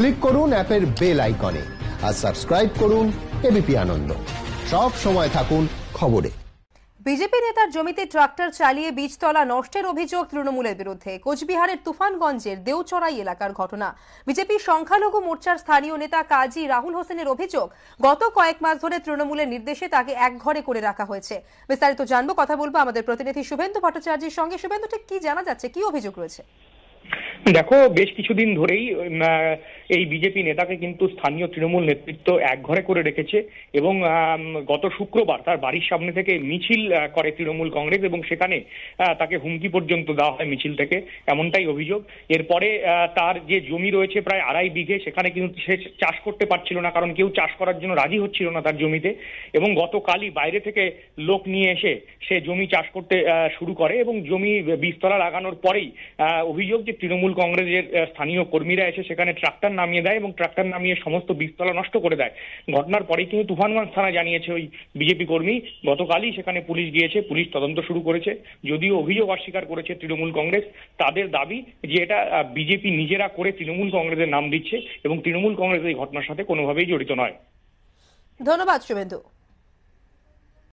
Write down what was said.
click করুন অ্যাপের bell আইকনে আর সাবস্ক্রাইব করুন এবিপি আনন্দ সব সময় থাকুন খবরে বিজেপি নেতার জমিতে ট্রাক্টর চালিয়ে বীজতলা নষ্টের অভিযোগ তৃণমূলের বিরুদ্ধে কোচবিহারের তুফানগঞ্জের দেওচড়াই এলাকার ঘটনা বিজেপি সংখ্যালঘু মোর্চার স্থানীয় নেতা কাজী রাহুল হোসেনের অভিযোগ গত কয়েক মাস ধরে তৃণমূলের নির্দেশে তাকে এক ঘরে করে রাখা হয়েছে বিস্তারিত জানবো কথা বলবো আমাদের প্রতিনিধি শুভেন্দু ভট্টাচার্যের সঙ্গে শুভেন্দু ঠিক কি জানা যাচ্ছে কি অভিযোগ রয়েছে দেখো বেশ কিছুদিন ধরেই এই বিজেপি নেতাকে কিন্তু স্থানীয় তৃণমূল নেতৃত্ব একঘরে করে রেখেছে এবং গত শুক্রবার তার বাড়ির সামনে থেকে মিছিল করে তৃণমূল কংগ্রেস এবং সেখানে তাকে হুমকি পর্যন্ত দেওয়া হয় মিছিল থেকে এমনটাই অভিযোগ এরপরে তার যে জমি রয়েছে প্রায় আড়াই বিঘে সেখানে কিন্তু সে চাষ করতে পারছিল না কারণ কেউ চাষ করার জন্য রাজি হচ্ছিল না তার জমিতে এবং গতকালই বাইরে থেকে লোক নিয়ে এসে সে জমি চাষ করতে শুরু করে এবং জমি বিস্তরা লাগানোর পরেই অভিযোগ যে তৃণমূল তৃণমূল কংগ্রেসের স্থানীয় কর্মীরা এসে সেখানে ট্রাক্টর নামিয়ে দেয় এবং ট্রাক্টর নামিয়ে সমস্ত বীজতলা নষ্ট করে দেয় ঘটনার পরে কিন্তু তুফানগঞ্জ থানা জানিয়েছে ওই বিজেপি কর্মী গতকালই সেখানে পুলিশ গিয়েছে পুলিশ তদন্ত শুরু করেছে যদিও অভিযোগ অস্বীকার করেছে তৃণমূল কংগ্রেস তাদের দাবি যে এটা বিজেপি নিজেরা করে তৃণমূল কংগ্রেসের নাম দিচ্ছে এবং তৃণমূল কংগ্রেস এই ঘটনার সাথে কোনোভাবেই জড়িত নয় ধন্যবাদ শুভেন্দু